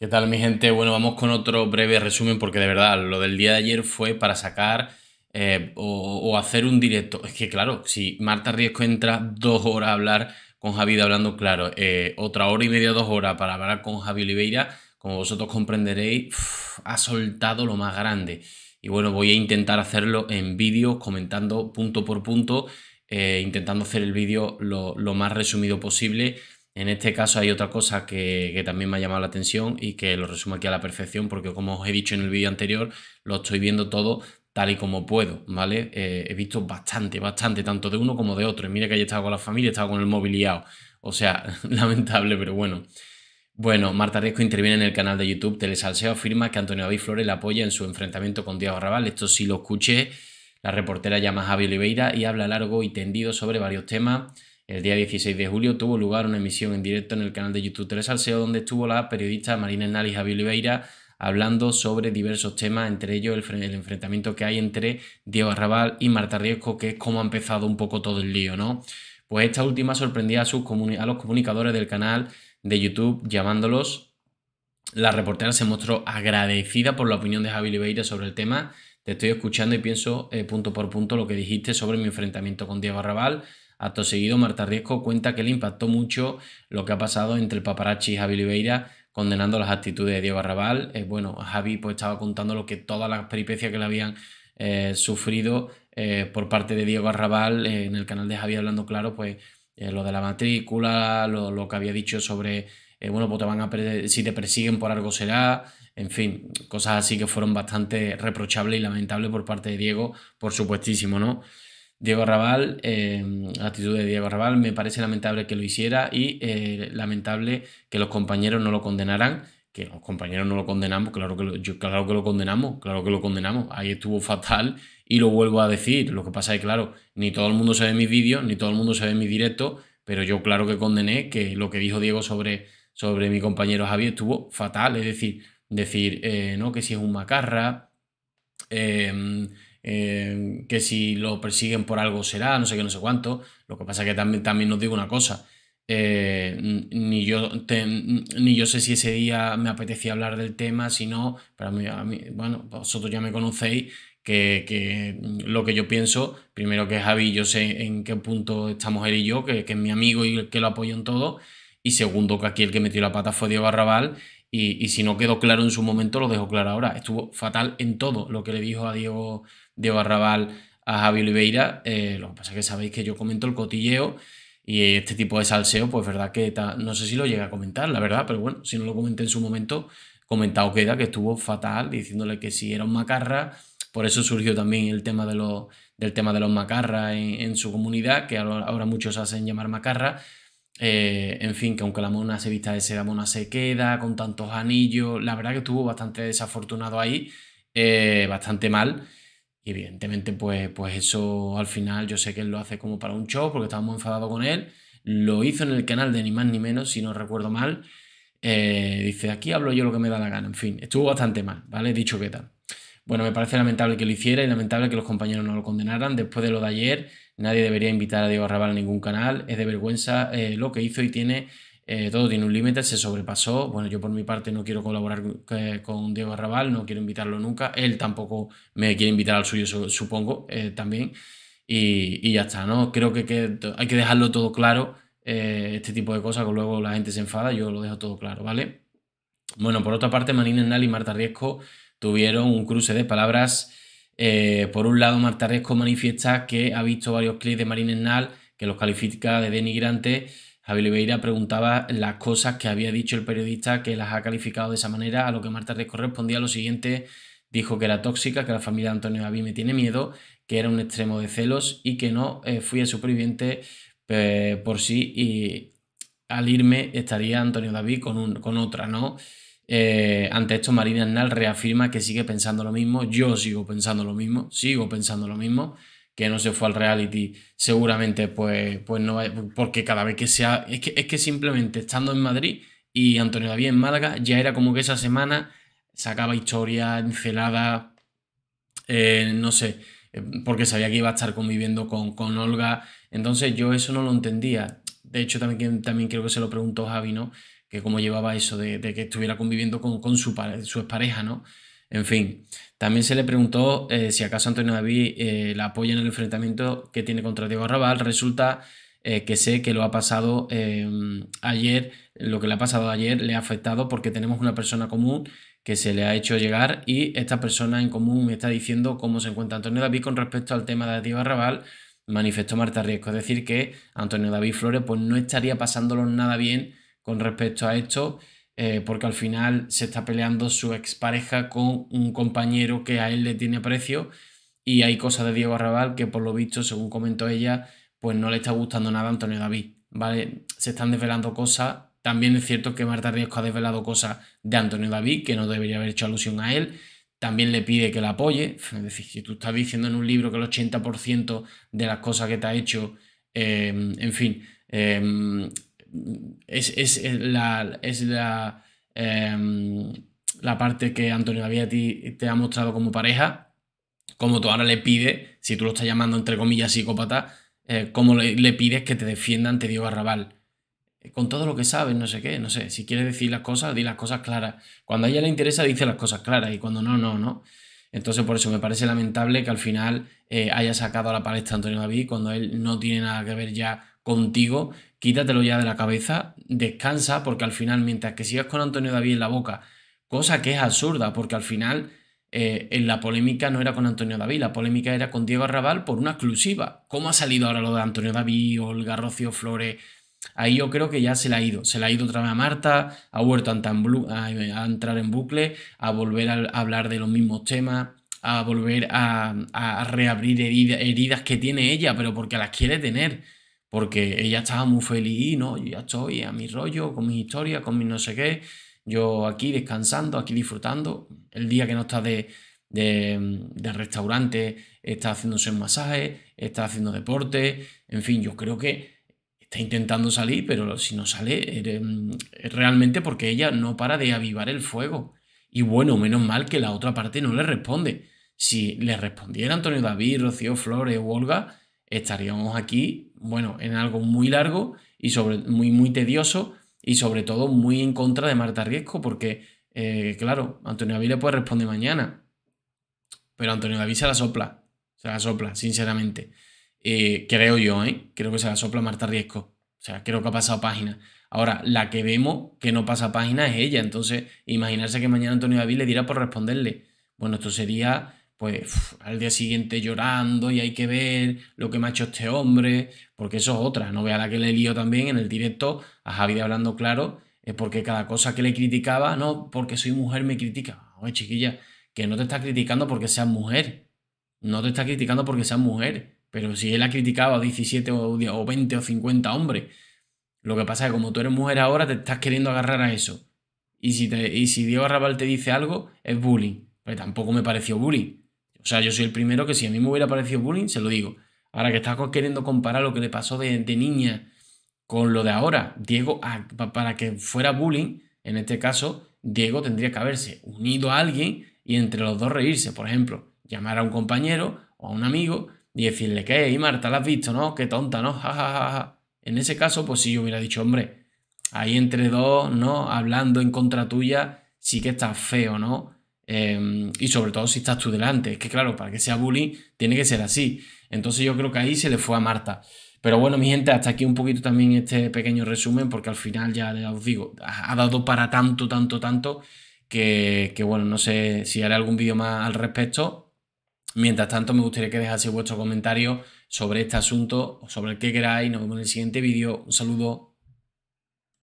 ¿Qué tal mi gente? Bueno, vamos con otro breve resumen porque de verdad lo del día de ayer fue para sacar eh, o, hacer un directo. Es que claro, si Marta Riesco entra dos horas a hablar con Javi hablando, claro, eh, otra hora y media, dos horas para hablar con Javi Oliveira, como vosotros comprenderéis, ha soltado lo más grande. Y bueno, voy a intentar hacerlo en vídeo, comentando punto por punto, eh, intentando hacer el vídeo lo, lo más resumido posible en este caso hay otra cosa que, también me ha llamado la atención y que lo resumo aquí a la perfección porque como os he dicho en el vídeo anterior, lo estoy viendo todo tal y como puedo, ¿vale? Eh, he visto bastante, bastante, tanto de uno como de otro. Y mira que he estado con la familia, he estado con el mobiliado. O sea, lamentable, pero bueno. Bueno, Marta Riesco interviene en el canal de YouTube Telesalseo, afirma que Antonio David Flores la apoya en su enfrentamiento con Diego Raval. Esto sí lo escuché. La reportera llama a Javi Oliveira y habla largo y tendido sobre varios temas el día 16 de julio tuvo lugar una emisión en directo en el canal de YouTube SEO donde estuvo la periodista Marina Hernández y Oliveira hablando sobre diversos temas, entre ellos el, enfrentamiento que hay entre Diego Arrabal y Marta Riesco, que es como ha empezado un poco todo el lío, ¿no? Pues esta última sorprendía a, los comunicadores del canal de YouTube llamándolos. La reportera se mostró agradecida por la opinión de Javi Oliveira sobre el tema. Te estoy escuchando y pienso eh, punto por punto lo que dijiste sobre mi enfrentamiento con Diego Arrabal. Acto seguido, Marta Riesco cuenta que le impactó mucho lo que ha pasado entre el paparazzi y Javi Oliveira condenando las actitudes de Diego Arrabal. Eh, bueno, Javi pues estaba contando lo que todas las peripecias que le habían eh, sufrido eh, por parte de Diego Arrabal en el canal de Javi Hablando Claro, pues lo de la matrícula, lo, que había dicho sobre, bueno, pues te van a si te persiguen por algo será, en fin, cosas así que fueron bastante reprochables y lamentables por parte de Diego, por supuestísimo, ¿no? Diego Raval, la eh, actitud de Diego Raval, me parece lamentable que lo hiciera y eh, lamentable que los compañeros no lo condenaran, que los compañeros no lo condenamos, claro que lo, claro que lo condenamos, claro que lo condenamos, ahí estuvo fatal y lo vuelvo a decir, lo que pasa es claro, ni todo el mundo sabe mis vídeos, ni todo el mundo sabe mi directo, pero yo claro que condené que lo que dijo Diego sobre, sobre mi compañero Javier estuvo fatal, es decir, decir, eh, no, que si es un macarra, eh, que si lo persiguen por algo será, no sé qué, no sé cuánto. Lo que pasa es que también, también os digo una cosa. Eh, ni, yo ni yo sé si ese día me apetecía hablar del tema, si no, pero mí, bueno, vosotros ya me conocéis, que, lo que yo pienso, primero que Javi, yo sé en qué punto estamos él y yo, que, es mi amigo y que lo apoyo en todo, y segundo que aquí el que metió la pata fue Diego Arrabal y, si no quedó claro en su momento, lo dejo claro ahora. Estuvo fatal en todo lo que le dijo a Diego, de Arrabal a Javi Oliveira. Eh, lo que pasa es que sabéis que yo comento el cotilleo y este tipo de salseo, pues verdad que no sé si lo llega a comentar, la verdad, pero bueno, si no lo comenté en su momento, comentado queda que estuvo fatal diciéndole que si era un macarra. Por eso surgió también el tema de los, del tema de los macarras en, su comunidad, que ahora, ahora muchos hacen llamar macarra eh, en fin, que aunque la mona se vista de ese, mona se queda con tantos anillos. La verdad que estuvo bastante desafortunado ahí, eh, bastante mal. Y evidentemente, pues, pues eso al final yo sé que él lo hace como para un show, porque estaba muy enfadado con él. Lo hizo en el canal de ni más ni menos, si no recuerdo mal. Eh, dice, aquí hablo yo lo que me da la gana. En fin, estuvo bastante mal, ¿vale? Dicho que tal. Bueno, me parece lamentable que lo hiciera y lamentable que los compañeros no lo condenaran. Después de lo de ayer, Nadie debería invitar a Diego Arrabal a ningún canal. Es de vergüenza eh, lo que hizo y tiene eh, todo tiene un límite, se sobrepasó. Bueno, yo por mi parte no quiero colaborar con Diego Arrabal, no quiero invitarlo nunca. Él tampoco me quiere invitar al suyo, supongo, eh, también. Y, ya está, ¿no? Creo que, hay que dejarlo todo claro, este tipo de cosas, que luego la gente se enfada, yo lo dejo todo claro, ¿vale? Bueno, por otra parte, Manina Enal y Marta Riesco tuvieron un cruce de palabras eh, por un lado, Marta Resco manifiesta que ha visto varios clips de Marina Nal que los califica de denigrantes. Javier Oliveira preguntaba las cosas que había dicho el periodista que las ha calificado de esa manera, a lo que Marta Resco respondía lo siguiente, dijo que era tóxica, que la familia de Antonio David me tiene miedo, que era un extremo de celos y que no eh, fui el superviviente eh, por sí y al irme estaría Antonio David con, con otra, ¿no? Eh, ante esto, Marina Arnal reafirma que sigue pensando lo mismo. Yo sigo pensando lo mismo, sigo pensando lo mismo. Que no se fue al reality, seguramente, pues, pues no. Porque cada vez que sea. Es que, es que simplemente estando en Madrid y Antonio David en Málaga, ya era como que esa semana sacaba historia, encelada, eh, no sé, eh, porque sabía que iba a estar conviviendo con, con, Olga. Entonces yo eso no lo entendía. De hecho, también, también creo que se lo preguntó Javi, ¿no? que cómo llevaba eso de, que estuviera conviviendo con, su, su expareja, ¿no? En fin, también se le preguntó eh, si acaso Antonio David eh, la apoya en el enfrentamiento que tiene contra Diego Arrabal. Resulta eh, que sé que lo ha pasado em, ayer, lo que le ha pasado ayer le ha afectado porque tenemos una persona común que se le ha hecho llegar y esta persona en común me está diciendo cómo se encuentra Antonio David con respecto al tema de Diego Arrabal, manifestó Marta Riesco. Es decir, que Antonio David Flores pues, no estaría pasándolo nada bien con respecto a esto, eh, porque al final se está peleando su expareja con un compañero que a él le tiene precio y hay cosas de Diego Arrabal que por lo visto, según comentó ella, pues no le está gustando nada a Antonio David, ¿vale? Se están desvelando cosas, también es cierto que Marta Riesco ha desvelado cosas de Antonio David, que no debería haber hecho alusión a él, también le pide que la apoye, es decir, si tú estás diciendo en un libro que el 80% de las cosas que te ha hecho, eh, en fin, eh, es, es la, em, la, parte que Antonio ti te ha mostrado como pareja, como tú ahora le pides, si tú lo estás llamando entre comillas psicópata, eh, como le, pides que te defienda ante Diego Arrabal. Eh, con todo lo que sabes, no sé qué, no sé. Si quieres decir las cosas, di las cosas claras. Cuando a ella le interesa, dice las cosas claras y cuando no, no, no. Entonces, por eso me parece lamentable que al final eh, haya sacado a la palestra Antonio David cuando él no tiene nada que ver ya contigo quítatelo ya de la cabeza, descansa, porque al final, mientras que sigas con Antonio David en la boca, cosa que es absurda, porque al final eh, en la polémica no era con Antonio David, la polémica era con Diego Arrabal por una exclusiva. ¿Cómo ha salido ahora lo de Antonio David, Olga garrocio Flores? Ahí yo creo que ya se la ha ido. Se la ha ido otra vez a Marta, ha vuelto a, entrar en bucle, a volver a hablar de los mismos temas, a volver a, reabrir heridas que tiene ella, pero porque las quiere tener porque ella estaba muy feliz, ¿no? Yo ya estoy a mi rollo, con mi historia, con mi no sé qué, yo aquí descansando, aquí disfrutando, el día que no está de, de, restaurante, está haciéndose un masaje, está haciendo deporte, en fin, yo creo que está intentando salir, pero si no sale, mm, realmente porque ella no para de avivar el fuego. Y bueno, menos mal que la otra parte no le responde. Si le respondiera Antonio David, Rocío Flores o Olga, estaríamos aquí, bueno, en algo muy largo y sobre, muy, muy tedioso y sobre todo muy en contra de Marta Riesco, porque, eh, claro, Antonio le puede responder mañana, pero Antonio David se la sopla, se la sopla, sinceramente. Eh, creo yo, ¿eh? Creo que se la sopla Marta Riesco. O sea, creo que ha pasado página. Ahora, la que vemos que no pasa página es ella. Entonces, imaginarse que mañana Antonio David le dirá por responderle. Bueno, esto sería pues al día siguiente llorando y hay que ver lo que me ha hecho este hombre, porque eso es otra, no vea la que le lío también en el directo a Javi de Hablando Claro, es porque cada cosa que le criticaba, no, porque soy mujer me critica. Oye, chiquilla, que no te está criticando porque seas mujer, no te está criticando porque seas mujer, pero si él ha criticado a 17 o 20 o 50 hombres, lo que pasa es que como tú eres mujer ahora te estás queriendo agarrar a eso. Y si, te, y si Diego Arrabal te dice algo, es bullying. Pero pues tampoco me pareció bullying o sea, yo soy el primero que si a mí me hubiera parecido bullying, se lo digo. Ahora que estás queriendo comparar lo que le pasó de, niña con lo de ahora, Diego, ah, para que fuera bullying, en este caso, Diego tendría que haberse unido a alguien y entre los dos reírse. Por ejemplo, llamar a un compañero o a un amigo y decirle que, ¿Y Marta, la has visto, ¿no? Qué tonta, ¿no? Ja, ja, ja, ja. En ese caso, pues sí, yo hubiera dicho, hombre, ahí entre dos, ¿no? Hablando en contra tuya, sí que está feo, ¿no? Em, y sobre todo si estás tú delante. Es que claro, para que sea bullying tiene que ser así. Entonces yo creo que ahí se le fue a Marta. Pero bueno, mi gente, hasta aquí un poquito también este pequeño resumen, porque al final ya os digo, ha dado para tanto, tanto, tanto, que, bueno, no sé si haré algún vídeo más al respecto. Mientras tanto, me gustaría que dejase vuestro comentario sobre este asunto, sobre el que queráis. Nos vemos en el siguiente vídeo. Un saludo.